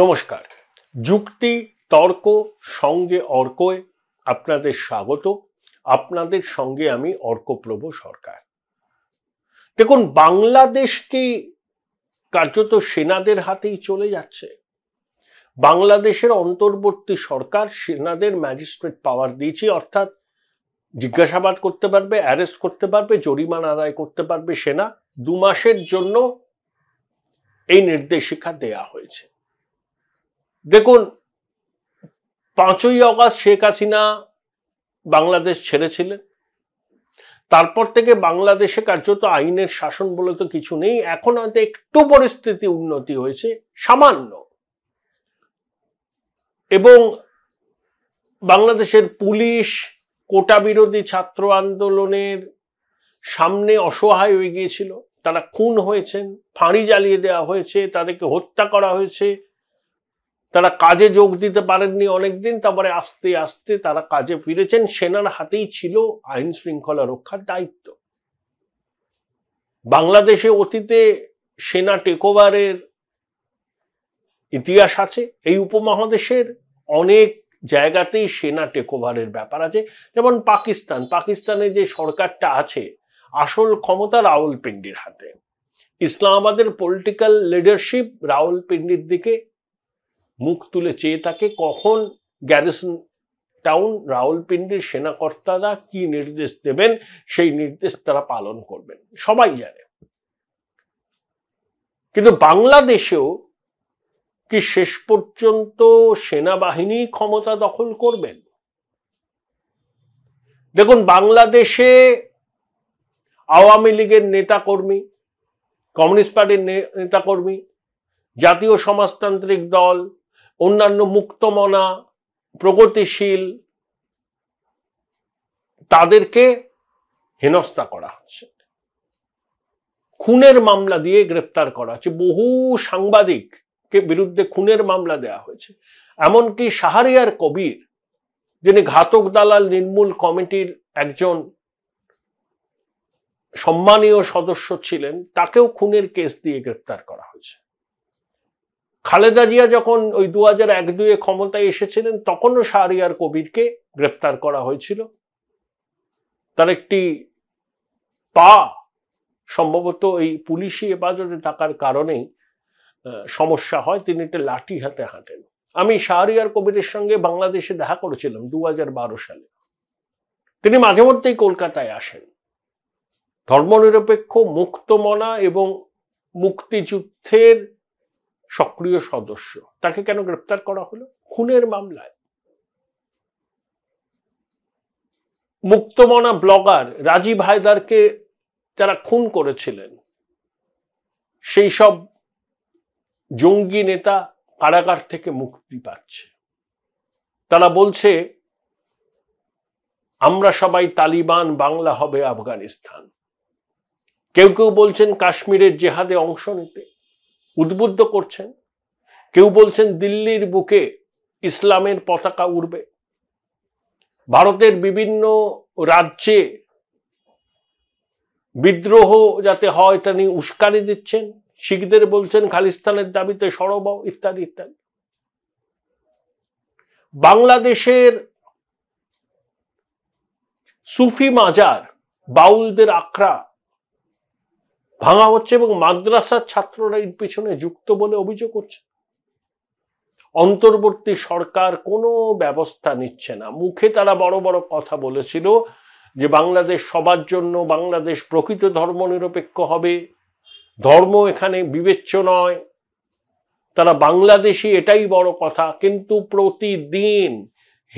নমস্কার যুক্তি তর্ক সঙ্গে অর্কয় আপনাদের স্বাগত আপনাদের সঙ্গে আমি অর্কপ্রভ সরকার দেখুন বাংলাদেশ কি কার্যত সেনাদের হাতেই চলে যাচ্ছে বাংলাদেশের অন্তর্বর্তী সরকার সেনাদের ম্যাজিস্ট্রেট পাওয়ার দিয়েছি অর্থাৎ জিজ্ঞাসাবাদ করতে পারবে অ্যারেস্ট করতে পারবে জরিমানা আদায় করতে পারবে সেনা দু মাসের জন্য এই নির্দেশিকা দেয়া হয়েছে দেখুন পাঁচই অগাস্ট শেখ হাসিনা বাংলাদেশ ছেড়েছিলেন তারপর থেকে বাংলাদেশে কার্যত আইনের শাসন বলে তো কিছু নেই এখন হয়তো একটু পরিস্থিতি উন্নতি হয়েছে সামান্য এবং বাংলাদেশের পুলিশ কোটা বিরোধী ছাত্র আন্দোলনের সামনে অসহায় হয়ে গিয়েছিল তারা খুন হয়েছেন ফাঁড়ি জ্বালিয়ে দেওয়া হয়েছে তাদেরকে হত্যা করা হয়েছে তারা কাজে যোগ দিতে পারেননি অনেকদিন তারপরে আস্তে আস্তে তারা কাজে ফিরেছেন সেনার হাতেই ছিল আইন শৃঙ্খলা রক্ষার দায়িত্ব বাংলাদেশে অতীতে সেনা টেকওভারের ইতিহাস আছে এই উপমহাদেশের অনেক জায়গাতেই সেনা টেকওভারের ব্যাপার আছে যেমন পাকিস্তান পাকিস্তানে যে সরকারটা আছে আসল ক্ষমতা রাওয়ালপিন্ডির হাতে ইসলামাবাদের পলিটিক্যাল লিডারশিপ রাওয়ালপিন্ডির দিকে মুখ তুলে চেয়ে থাকে কখন গ্যারিসন টাউন রাওয়ালপিন্ডির সেনাকর্তারা কি নির্দেশ দেবেন সেই নির্দেশ তারা পালন করবেন সবাই জানে কিন্তু বাংলাদেশেও কি শেষ পর্যন্ত সেনাবাহিনী ক্ষমতা দখল করবেন দেখুন বাংলাদেশে আওয়ামী লীগের নেতাকর্মী কমিউনিস্ট পার্টির নেতাকর্মী জাতীয় সমাজতান্ত্রিক দল অন্যান্য মুক্তমনা প্রগতিশীল তাদেরকে হেনস্থা করা হচ্ছে খুনের মামলা দিয়ে গ্রেপ্তার করা হচ্ছে বহু সাংবাদিককে বিরুদ্ধে খুনের মামলা দেয়া হয়েছে এমনকি সাহারিয়ার কবির যিনি ঘাতক দালাল নির্মূল কমিটির একজন সম্মানীয় সদস্য ছিলেন তাকেও খুনের কেস দিয়ে গ্রেপ্তার করা হয়েছে খালেদা জিয়া যখন ওই দু হাজার এক দুয়ে ক্ষমতায় এসেছিলেন তখনও শাহরিয়ার কবিরকে গ্রেপ্তার করা হয়েছিল তার একটি পা সম্ভবত এই পুলিশি হেফাজতে থাকার কারণেই সমস্যা হয় তিনি একটা লাঠি হাতে হাঁটেন আমি শাহরিয়ার কবিরের সঙ্গে বাংলাদেশে দেখা করেছিলাম দু সালে তিনি মাঝে মধ্যেই কলকাতায় আসেন ধর্মনিরপেক্ষ মুক্তমনা এবং মুক্তিযুদ্ধের সক্রিয় সদস্য তাকে কেন গ্রেপ্তার করা হলো খুনের মামলায় মুক্তমনা ব্লগার রাজীব হায়দারকে যারা খুন করেছিলেন সেই সব জঙ্গি নেতা কারাগার থেকে মুক্তি পাচ্ছে তারা বলছে আমরা সবাই তালিবান বাংলা হবে আফগানিস্তান কেউ কেউ বলছেন কাশ্মীরের জেহাদে অংশ নিতে উদ্বুদ্ধ করছেন কেউ বলছেন দিল্লির বুকে ইসলামের পতাকা উড়বে ভারতের বিভিন্ন রাজ্যে বিদ্রোহ যাতে হয় তা নিয়ে উস্কানি দিচ্ছেন শিখদের বলছেন খালিস্তানের দাবিতে সরব ইত্যাদি ইত্যাদি বাংলাদেশের সুফি মাজার বাউলদের আখড়া ভাঙা হচ্ছে এবং মাদ্রাসার ছাত্ররা এর পিছনে যুক্ত বলে অভিযোগ করছে অন্তর্বর্তী সরকার কোনো ব্যবস্থা নিচ্ছে না মুখে তারা বড় বড় কথা বলেছিল যে বাংলাদেশ সবার জন্য বাংলাদেশ প্রকৃত ধর্মনিরপেক্ষ হবে ধর্ম এখানে বিবেচ্য নয় তারা বাংলাদেশি এটাই বড় কথা কিন্তু প্রতিদিন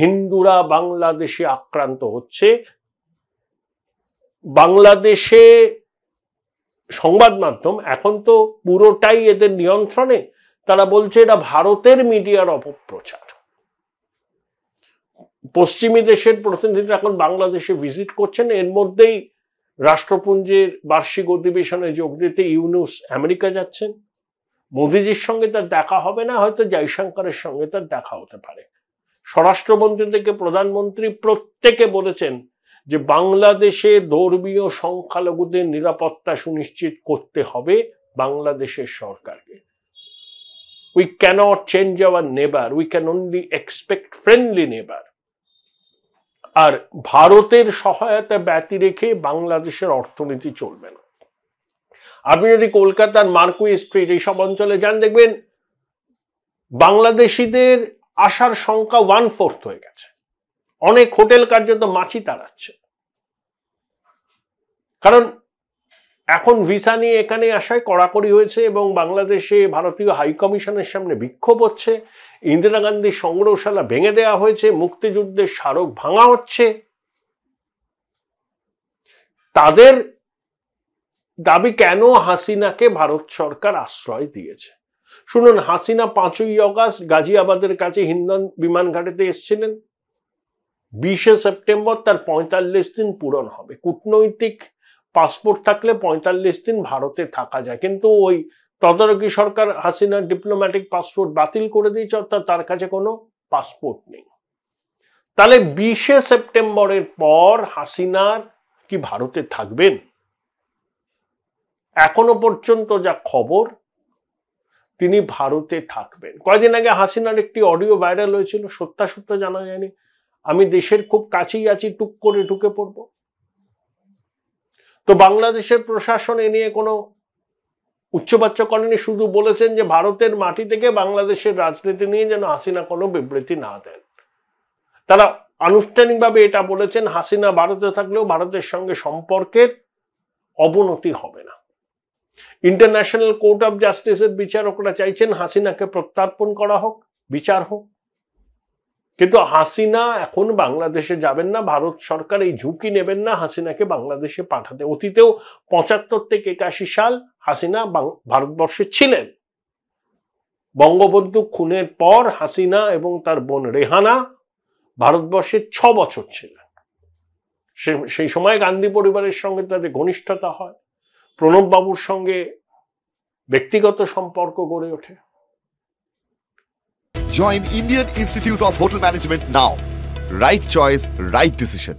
হিন্দুরা বাংলাদেশে আক্রান্ত হচ্ছে বাংলাদেশে সংবাদ মাধ্যম এখন তো পুরোটাই এদের নিয়ন্ত্রণে তারা বলছে এটা ভারতের মিডিয়ার অপপ্রচার পশ্চিমী দেশের প্রতিনিধিরা এখন বাংলাদেশে ভিজিট করছেন এর মধ্যেই রাষ্ট্রপুঞ্জের বার্ষিক অধিবেশনে যোগ দিতে ইউনুস আমেরিকা যাচ্ছেন মোদিজির সঙ্গে তার দেখা হবে না হয়তো জয়শঙ্করের সঙ্গে তার দেখা হতে পারে স্বরাষ্ট্রমন্ত্রী থেকে প্রধানমন্ত্রী প্রত্যেকে বলেছেন যে বাংলাদেশে ধর্মীয় সংখ্যালঘুদের নিরাপত্তা সুনিশ্চিত করতে হবে বাংলাদেশের সরকারকে we can't change our neighbour we can only expect friendly neighbour আর ভারতের সহায়তা ব্যতি রেখে বাংলাদেশের অর্থনীতি চলবে না আপনি যদি কলকাতার মার্কুই স্ট্রিট এইসব অঞ্চলে যান দেখবেন বাংলাদেশিদের আসার সংখ্যা ওয়ান ফোর্থ হয়ে গেছে অনেক হোটেল কার্যত মাছি তাড়াচ্ছে কারণ এখন ভিসা নিয়ে এখানে আসায় কড়াকড়ি হয়েছে এবং বাংলাদেশে ভারতীয় হাইকমিশনের সামনে বিক্ষোভ হচ্ছে ইন্দিরা গান্ধী সংগ্রহশালা ভেঙে দেওয়া হয়েছে মুক্তিযুদ্ধের স্মারক ভাঙা হচ্ছে তাদের দাবি কেন হাসিনাকে ভারত সরকার আশ্রয় দিয়েছে শুনুন হাসিনা পাঁচই অগাস্ট গাজিয়াবাদের কাছে হিন্দন বিমান ঘাটেতে এসেছিলেন বিশে সেপ্টেম্বর তার পঁয়তাল্লিশ দিন পূরণ হবে কূটনৈতিক পাসপোর্ট থাকলে পঁয়তাল্লিশ দিন ভারতে থাকা যায় কিন্তু ওই তদারকি সরকার হাসিনার ডিপ্লোম্যাটিক পাসপোর্ট বাতিল করে দিয়েছে অর্থাৎ তার কাছে কোনো পাসপোর্ট নেই তাহলে বিশে সেপ্টেম্বরের পর হাসিনার কি ভারতে থাকবেন এখনো পর্যন্ত যা খবর তিনি ভারতে থাকবেন কয়েকদিন আগে হাসিনার একটি অডিও ভাইরাল হয়েছিল সত্যাসত্য জানা যায়নি আমি দেশের খুব কাছেই আছি টুক করে ঢুকে পড়ব তো বাংলাদেশের প্রশাসন এ নিয়ে কোনো উচ্চবাচ্য করেনি শুধু বলেছেন যে ভারতের মাটি থেকে বাংলাদেশের রাজনীতি নিয়ে যেন হাসিনা কোনো বিবৃতি না দেন তারা আনুষ্ঠানিকভাবে এটা বলেছেন হাসিনা ভারতে থাকলেও ভারতের সঙ্গে সম্পর্কের অবনতি হবে না ইন্টারন্যাশনাল কোর্ট অফ জাস্টিসের বিচারকরা চাইছেন হাসিনাকে প্রত্যার্পণ করা হোক বিচার হোক কিন্তু হাসিনা এখন বাংলাদেশে যাবেন না ভারত সরকার এই ঝুঁকি নেবেন না হাসিনাকে বাংলাদেশে পাঠাতে অতীতেও পঁচাত্তর থেকে একাশি সাল হাসিনা ভারতবর্ষে ছিলেন বঙ্গবন্ধু খুনের পর হাসিনা এবং তার বোন রেহানা ভারতবর্ষে ছ বছর ছিলেন সেই সময় গান্ধী পরিবারের সঙ্গে তাদের ঘনিষ্ঠতা হয় প্রণববাবুর সঙ্গে ব্যক্তিগত সম্পর্ক গড়ে ওঠে Join Indian Institute of Hotel Management now. Right choice, right decision.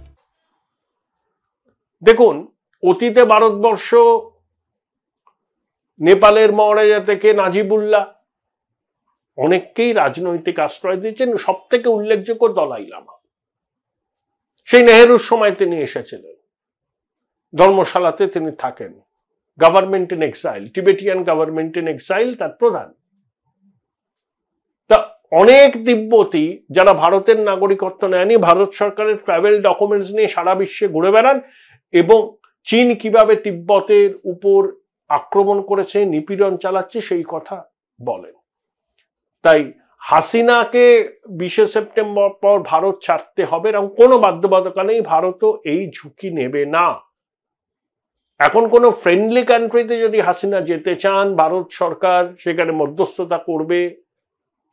দেখুন অতীতে ভারতবর্ষ নেপালের মহারাজা থেকে নাজিবুল্লাহ অনেককেই রাজনৈতিক আশ্রয় দিয়েছেন সব থেকে উল্লেখযোগ্য দলাই লামা সেই নেহেরুর সময় তিনি এসেছিলেন ধর্মশালাতে তিনি থাকেন government in exile Tibetan government in exile তার প্রধান অনেক তিব্বতী যারা ভারতের নাগরিকত্ব নেয়নি ভারত সরকারের ট্রাভেল ডকুমেন্টস নিয়ে সারা বিশ্বে ঘুরে বেড়ান এবং চীন কিভাবে তিব্বতের উপর আক্রমণ করেছে নিপীড়ন চালাচ্ছে সেই কথা বলেন তাই হাসিনাকে বিশে সেপ্টেম্বর পর ভারত ছাড়তে হবে এবং কোনো বাধ্যবাধকতা নেই ভারতও এই ঝুঁকি নেবে না এখন কোনো ফ্রেন্ডলি কান্ট্রিতে যদি হাসিনা যেতে চান ভারত সরকার সেখানে মধ্যস্থতা করবে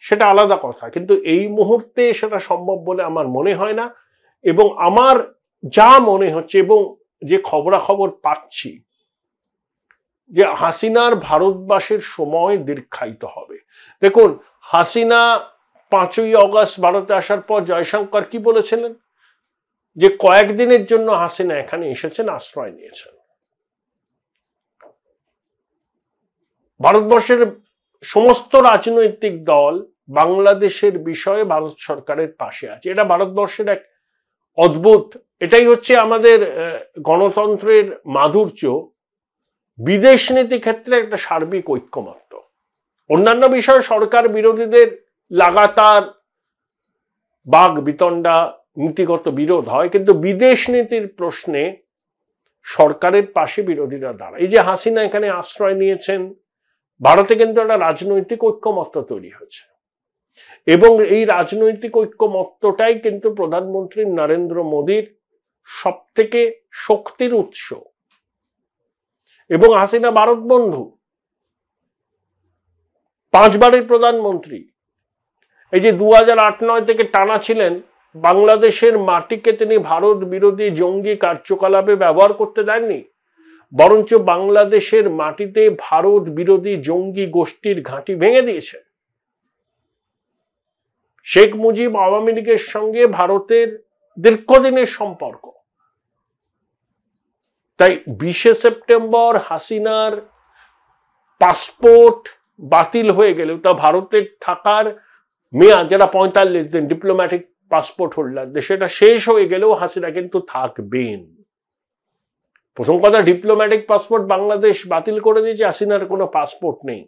সেটা আলাদা কথা কিন্তু এই মুহূর্তে সেটা সম্ভব বলে আমার মনে হয় না এবং আমার যা মনে হচ্ছে এবং যে খবরাখবর পাচ্ছি যে হাসিনার ভারতবাসের সময় দীর্ঘায়িত হবে দেখুন হাসিনা পাঁচই অগাস্ট ভারতে আসার পর জয়শঙ্কর কি বলেছিলেন যে কয়েকদিনের জন্য হাসিনা এখানে এসেছেন আশ্রয় নিয়েছেন ভারতবর্ষের সমস্ত রাজনৈতিক দল বাংলাদেশের বিষয়ে ভারত সরকারের পাশে আছে এটা ভারতবর্ষের এক অদ্ভুত এটাই হচ্ছে আমাদের গণতন্ত্রের মাধুর্য বিদেশ নীতি ক্ষেত্রে একটা সার্বিক ঐক্যমত্য অন্যান্য বিষয়ে সরকার বিরোধীদের লাগাতার বাঘ বিতণ্ডা নীতিগত বিরোধ হয় কিন্তু বিদেশ নীতির প্রশ্নে সরকারের পাশে বিরোধীরা দাঁড়ায় এই যে হাসিনা এখানে আশ্রয় নিয়েছেন ভারতে কিন্তু একটা রাজনৈতিক ঐক্যমত্য তৈরি হয়েছে এবং এই রাজনৈতিক ঐক্যমত্যটাই কিন্তু প্রধানমন্ত্রী নরেন্দ্র মোদীর সব থেকে শক্তির উৎস এবং হাসিনা ভারত বন্ধু পাঁচবারের প্রধানমন্ত্রী এই যে দু নয় থেকে টানা ছিলেন বাংলাদেশের মাটিকে তিনি ভারত বিরোধী জঙ্গি কার্যকলাপে ব্যবহার করতে দেননি বরঞ্চ বাংলাদেশের মাটিতে ভারত বিরোধী জঙ্গি গোষ্ঠীর ঘাঁটি ভেঙে দিয়েছে শেখ মুজিব আওয়ামী লীগের সঙ্গে ভারতের দীর্ঘদিনের সম্পর্ক তাই বিশে সেপ্টেম্বর হাসিনার পাসপোর্ট বাতিল হয়ে গেলেও তা ভারতের থাকার মেয়াদ যারা পঁয়তাল্লিশ দিন ডিপ্লোম্যাটিক পাসপোর্ট হোল্ডার সেটা শেষ হয়ে গেলেও হাসিনা কিন্তু থাকবেন প্রথম কথা ডিপ্লোম্যাটিক পাসপোর্ট বাংলাদেশ বাতিল করে দিয়েছে আসিনার কোনো পাসপোর্ট নেই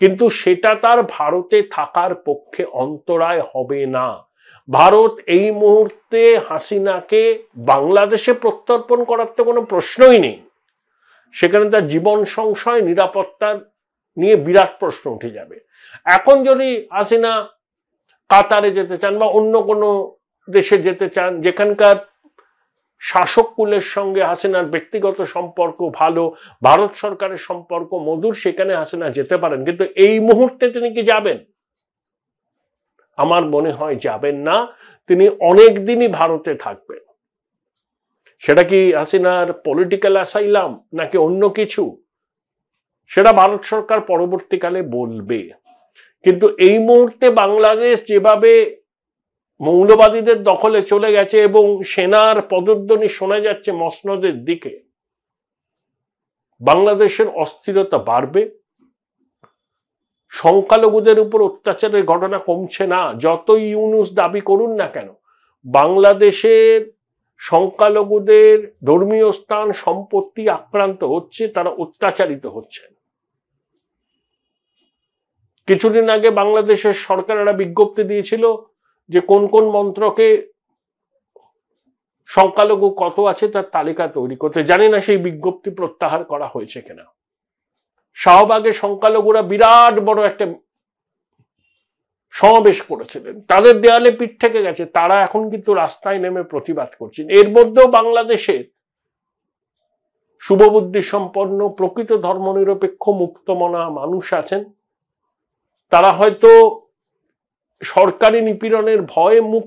কিন্তু সেটা তার ভারতে থাকার পক্ষে অন্তরায় হবে না ভারত এই মুহূর্তে হাসিনাকে বাংলাদেশে প্রত্যর্পণ করার তো কোনো প্রশ্নই নেই সেখানে তার জীবন সংশয় নিরাপত্তার নিয়ে বিরাট প্রশ্ন উঠে যাবে এখন যদি হাসিনা কাতারে যেতে চান বা অন্য কোনো দেশে যেতে চান যেখানকার শাসককুলের সঙ্গে হাসিনার ব্যক্তিগত সম্পর্ক ভালো ভারত সরকারের সম্পর্ক মধুর সেখানে হাসিনা যেতে পারেন কিন্তু এই মুহূর্তে তিনি কি যাবেন আমার মনে হয় যাবেন না তিনি অনেক দিনই ভারতে থাকবেন সেটা কি হাসিনার পলিটিক্যাল অ্যাসাইলাম নাকি অন্য কিছু সেটা ভারত সরকার পরবর্তীকালে বলবে কিন্তু এই মুহূর্তে বাংলাদেশ যেভাবে মৌলবাদীদের দখলে চলে গেছে এবং সেনার পদধ্বনি শোনা যাচ্ছে মসনদের দিকে বাংলাদেশের অস্থিরতা বাড়বে সংখ্যালঘুদের উপর অত্যাচারের ঘটনা কমছে না যতই ইউনুস দাবি করুন না কেন বাংলাদেশের সংখ্যালঘুদের ধর্মীয় স্থান সম্পত্তি আক্রান্ত হচ্ছে তারা অত্যাচারিত হচ্ছে কিছুদিন আগে বাংলাদেশের সরকার একটা বিজ্ঞপ্তি দিয়েছিল যে কোন কোন মন্ত্রকে সংখ্যালঘু কত আছে তার তালিকা তৈরি করতে জানি না সেই বিজ্ঞপ্তি প্রত্যাহার করা হয়েছে কিনা শাহবাগে সংখ্যালঘুরা বিরাট বড় একটা সমাবেশ করেছিলেন তাদের দেয়ালে পিঠ থেকে গেছে তারা এখন কিন্তু রাস্তায় নেমে প্রতিবাদ করছেন এর মধ্যেও বাংলাদেশের শুভবুদ্ধি সম্পন্ন প্রকৃত ধর্মনিরপেক্ষ মুক্তমনা মানুষ আছেন তারা হয়তো সরকারি নিপীড়নের ভয়ে মুখ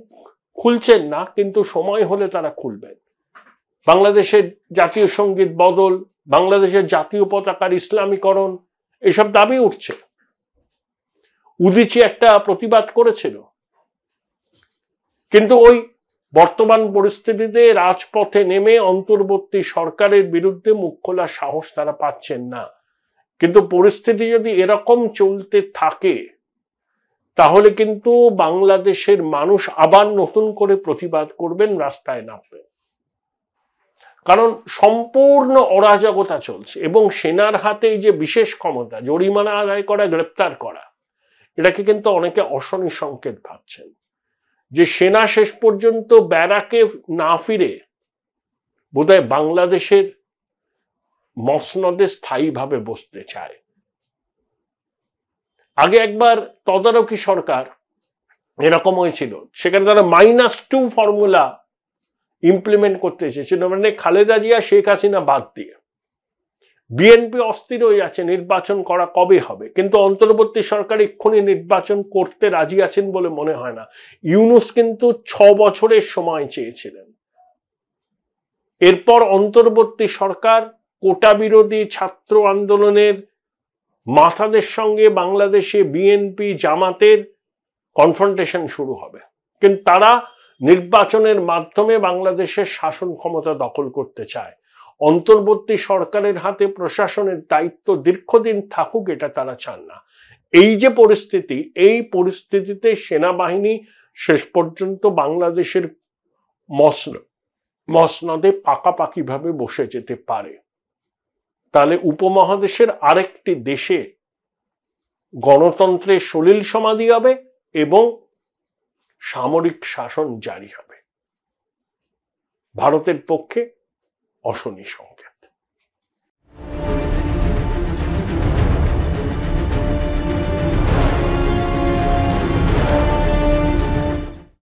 খুলছেন না কিন্তু সময় হলে তারা খুলবেন বাংলাদেশের জাতীয় সঙ্গীত বদল বাংলাদেশের জাতীয় পতাকার ইসলামীকরণ এসব দাবি উঠছে উদিচি একটা প্রতিবাদ করেছিল কিন্তু ওই বর্তমান পরিস্থিতিতে রাজপথে নেমে অন্তর্বর্তী সরকারের বিরুদ্ধে মুখ খোলার সাহস তারা পাচ্ছেন না কিন্তু পরিস্থিতি যদি এরকম চলতে থাকে তাহলে কিন্তু বাংলাদেশের মানুষ আবার নতুন করে প্রতিবাদ করবেন রাস্তায় নামবেন কারণ সম্পূর্ণ অরাজকতা চলছে এবং সেনার হাতে এই যে বিশেষ ক্ষমতা জরিমানা আদায় করা গ্রেপ্তার করা এটাকে কিন্তু অনেকে অশনি সংকেত ভাবছেন যে সেনা শেষ পর্যন্ত ব্যারাকে না ফিরে বোধহয় বাংলাদেশের মসনদে স্থায়ীভাবে বসতে চায় আগে একবার তদারকি সরকার এরকম হয়েছিল সেখানে তারা মাইনাস টু ফর্মুলা ইমপ্লিমেন্ট করতে এসেছিল মানে খালেদা জিয়া শেখ হাসিনা বাদ দিয়ে বিএনপি অস্থির হয়ে যাচ্ছে নির্বাচন করা কবে হবে কিন্তু অন্তর্বর্তী সরকার এক্ষুনি নির্বাচন করতে রাজি আছেন বলে মনে হয় না ইউনুস কিন্তু ছ বছরের সময় চেয়েছিলেন এরপর অন্তর্বর্তী সরকার কোটা বিরোধী ছাত্র আন্দোলনের মাথাদের সঙ্গে বাংলাদেশে বিএনপি জামাতের কনফ্রন্টেশন শুরু হবে কিন্তু তারা নির্বাচনের মাধ্যমে বাংলাদেশের শাসন ক্ষমতা দখল করতে চায় অন্তর্বর্তী সরকারের হাতে প্রশাসনের দায়িত্ব দীর্ঘদিন থাকুক এটা তারা চান না এই যে পরিস্থিতি এই পরিস্থিতিতে সেনাবাহিনী শেষ পর্যন্ত বাংলাদেশের মসন মসনদে পাকাপাকিভাবে বসে যেতে পারে তাহলে উপমহাদেশের আরেকটি দেশে গণতন্ত্রের সলিল সমাধি হবে এবং সামরিক শাসন জারি হবে ভারতের পক্ষে অশনি সঙ্গে